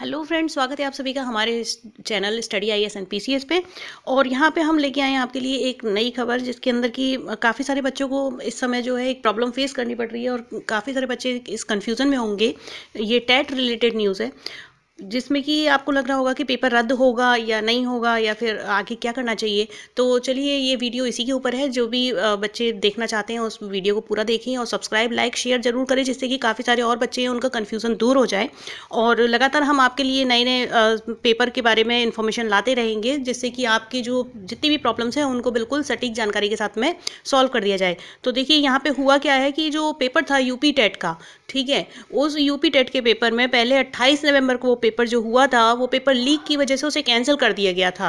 hello friends स्वागत है आप सभी का हमारे channel study I S N P C S पे और यहाँ पे हम लेके आए हैं आपके लिए एक नई खबर जिसके अंदर की काफ़ी सारे बच्चों को इस समय जो है एक प्रॉब्लम फेस करनी पड़ रही है और काफ़ी सारे बच्चे इस कन्फ्यूज़न में होंगे ये टैट रिलेटेड न्यूज़ है जिसमें कि आपको लग रहा होगा कि पेपर रद्द होगा या नहीं होगा या फिर आगे क्या करना चाहिए तो चलिए ये वीडियो इसी के ऊपर है जो भी बच्चे देखना चाहते हैं उस वीडियो को पूरा देखें और सब्सक्राइब लाइक शेयर जरूर करें जिससे कि काफ़ी सारे और बच्चे हैं उनका कन्फ्यूज़न दूर हो जाए और लगातार हम आपके लिए नए नए पेपर के बारे में इन्फॉर्मेशन लाते रहेंगे जिससे कि आपकी जो जितनी भी प्रॉब्लम्स हैं उनको बिल्कुल सटीक जानकारी के साथ में सॉल्व कर दिया जाए तो देखिए यहाँ पर हुआ क्या है कि जो पेपर था यू टेट का ठीक है उस यू टेट के पेपर में पहले अट्ठाईस नवम्बर को पेपर जो हुआ था वो पेपर लीक की वजह से उसे कैंसिल कर दिया गया था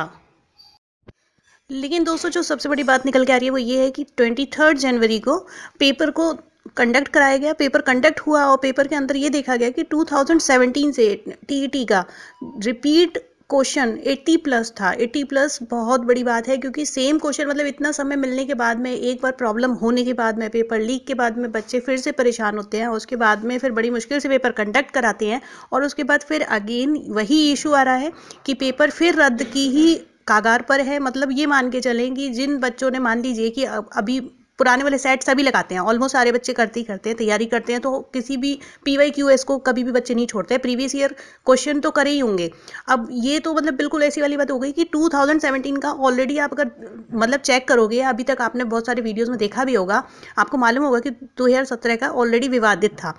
लेकिन दोस्तों जो सबसे बड़ी बात निकल के आ रही है वो ये है कि ट्वेंटी जनवरी को पेपर को कंडक्ट कराया गया पेपर कंडक्ट हुआ और पेपर के अंदर ये देखा गया कि 2017 से टीटी e का रिपीट क्वेश्चन 80 प्लस था 80 प्लस बहुत बड़ी बात है क्योंकि सेम क्वेश्चन मतलब इतना समय मिलने के बाद में एक बार प्रॉब्लम होने के बाद में पेपर लीक के बाद में बच्चे फिर से परेशान होते हैं उसके बाद में फिर बड़ी मुश्किल से पेपर कंडक्ट कराते हैं और उसके बाद फिर अगेन वही इशू आ रहा है कि पेपर फिर रद्द की ही कागार पर है मतलब ये मान के चलें कि जिन बच्चों ने मान लीजिए कि अभी पुराने वाले सेट सभी लगाते हैं ऑलमोस्ट सारे बच्चे करते ही करते हैं तैयारी करते हैं तो किसी भी पी वाई क्यू एस को कभी भी बच्चे नहीं छोड़ते प्रीवियस ईयर क्वेश्चन तो करे ही होंगे अब ये तो मतलब बिल्कुल ऐसी वाली बात हो गई कि 2017 का ऑलरेडी आप अगर मतलब चेक करोगे अभी तक आपने बहुत सारे वीडियोज़ में देखा भी होगा आपको मालूम होगा कि दो का ऑलरेडी विवादित था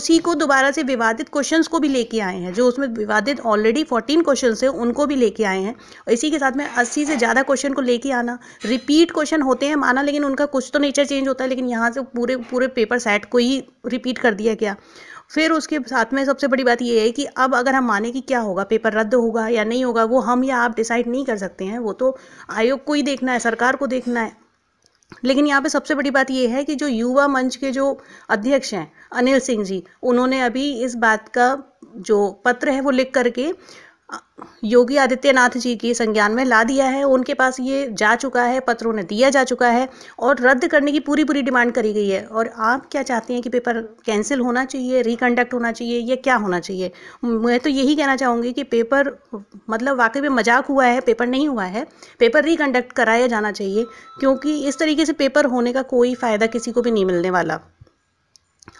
उसी को दोबारा से विवादित क्वेश्चन को भी लेके आए हैं जो उसमें विवादित ऑलरेडी फोर्टीन क्वेश्चन है उनको भी लेके आए हैं इसी के साथ में अस्सी से ज़्यादा क्वेश्चन को लेके आना रिपीट क्वेश्चन होते हैं माना लेकिन उनका कुछ तो नेचर चेंज होता है लेकिन यहाँ से पूरे पूरे पेपर सेट को ही रिपीट कर दिया गया फिर उसके साथ में सबसे बड़ी बात ये है कि अब अगर हम माने कि क्या होगा पेपर रद्द होगा या नहीं होगा वो हम या आप डिसाइड नहीं कर सकते हैं वो तो आयोग को ही देखना है सरकार को देखना है लेकिन यहाँ पे सबसे बड़ी बात ये है कि जो युवा मंच के जो अध्यक्ष हैं अनिल सिंह जी उन्होंने अभी इस बात का जो पत्र है वो लिख करके योगी आदित्यनाथ जी के संज्ञान में ला दिया है उनके पास ये जा चुका है पत्रों ने दिया जा चुका है और रद्द करने की पूरी पूरी डिमांड करी गई है और आप क्या चाहते हैं कि पेपर कैंसिल होना चाहिए रिकंडक्ट होना चाहिए या क्या होना चाहिए मैं तो यही कहना चाहूँगी कि पेपर मतलब वाकई में मजाक हुआ है पेपर नहीं हुआ है पेपर रिकंडक्ट कराया जाना चाहिए क्योंकि इस तरीके से पेपर होने का कोई फ़ायदा किसी को भी नहीं मिलने वाला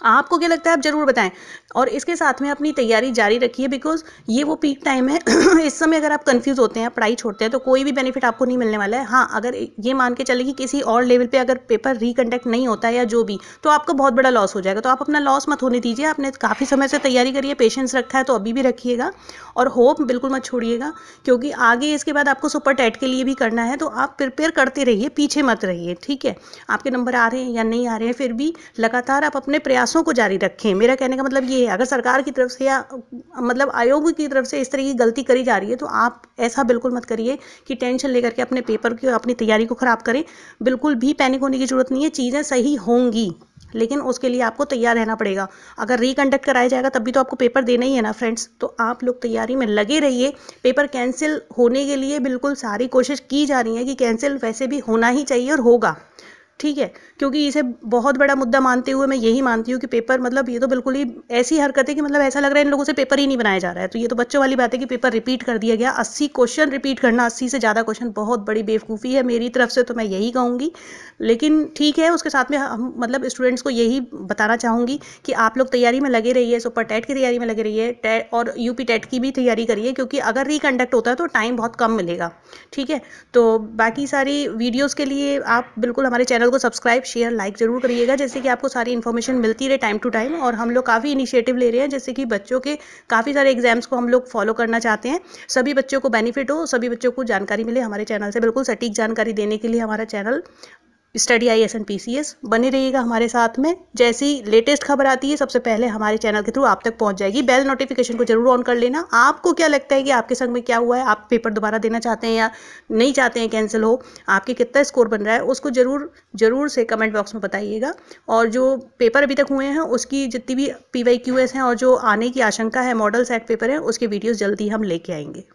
आपको क्या लगता है आप ज़रूर बताएं और इसके साथ में अपनी तैयारी जारी रखिए बिकॉज ये वो पीक टाइम है इस समय अगर आप कंफ्यूज होते हैं पढ़ाई छोड़ते हैं तो कोई भी बेनिफिट आपको नहीं मिलने वाला है हाँ अगर ये मान के चले कि किसी और लेवल पे अगर पेपर रिकंडक्ट नहीं होता है या जो भी तो आपका बहुत बड़ा लॉस हो जाएगा तो आप अपना लॉस मत होने दीजिए आपने काफ़ी समय से तैयारी करी है पेशेंस रखा है तो अभी भी रखिएगा और होप बिल्कुल मत छोड़िएगा क्योंकि आगे इसके बाद आपको सुपर टेट के लिए भी करना है तो आप प्रिपेयर करते रहिए पीछे मत रहिए ठीक है आपके नंबर आ रहे हैं या नहीं आ रहे हैं फिर भी लगातार आप अपने प्रयास प्रयासों को जारी रखें मेरा कहने का मतलब ये है अगर सरकार की तरफ से या मतलब आयोग की तरफ से इस तरह की गलती करी जा रही है तो आप ऐसा बिल्कुल मत करिए कि टेंशन लेकर के अपने पेपर की अपनी तैयारी को ख़राब करें बिल्कुल भी पैनिक होने की ज़रूरत नहीं है चीज़ें सही होंगी लेकिन उसके लिए आपको तैयार रहना पड़ेगा अगर रिकंडक्ट कराया जाएगा तब भी तो आपको पेपर देना ही है ना फ्रेंड्स तो आप लोग तैयारी में लगे रहिए पेपर कैंसिल होने के लिए बिल्कुल सारी कोशिश की जा रही है कि कैंसिल वैसे भी होना ही चाहिए और होगा ठीक है क्योंकि इसे बहुत बड़ा मुद्दा मानते हुए मैं यही मानती हूँ कि पेपर मतलब ये तो बिल्कुल ही ऐसी हरकत है कि मतलब ऐसा लग रहा है इन लोगों से पेपर ही नहीं बनाया जा रहा है तो ये तो बच्चों वाली बात है कि पेपर रिपीट कर दिया गया अस्सी क्वेश्चन रिपीट करना अस्सी से ज़्यादा क्वेश्चन बहुत बड़ी बेवकूफ़ी है मेरी तरफ से तो मैं यही कहूँगी लेकिन ठीक है उसके साथ में हम मतलब स्टूडेंट्स को यही बताना चाहूँगी कि आप लोग तैयारी में लगे रहिए सुपर टेट की तैयारी में लगे रहिए और यूपी टेट की भी तैयारी करिए क्योंकि अगर रिकंडक्ट होता है तो टाइम बहुत कम मिलेगा ठीक है तो बाकी सारी वीडियोज़ के लिए आप बिल्कुल हमारे चैनल को सब्सक्राइब शेयर लाइक जरूर करिएगा जैसे कि आपको सारी इन्फॉर्मेशन मिलती रहे टाइम टू टाइम और हम लोग काफ़ी इनिशिएटिव ले रहे हैं जैसे कि बच्चों के काफ़ी सारे एग्जाम्स को हम लोग फॉलो करना चाहते हैं सभी बच्चों को बेनिफिट हो सभी बच्चों को जानकारी मिले हमारे चैनल से बिल्कुल सटीक जानकारी देने के लिए हमारा channel study I S N P C S बने रहिएगा हमारे साथ में जैसी लेटेस्ट खबर आती है सबसे पहले हमारे चैनल के थ्रू आप तक पहुंच जाएगी बेल नोटिफिकेशन को जरूर ऑन कर लेना आपको क्या लगता है कि आपके संग में क्या हुआ है आप पेपर दोबारा देना चाहते हैं या नहीं चाहते हैं कैंसिल हो आपके कितना स्कोर बन रहा है उसको ज़रूर ज़रूर से कमेंट बॉक्स में बताइएगा और जो पेपर अभी तक हुए हैं उसकी जितनी भी पी वाई क्यू एस हैं और जो आने की आशंका है मॉडल सेट पेपर है उसके वीडियोज़ जल्दी हम लेके आएंगे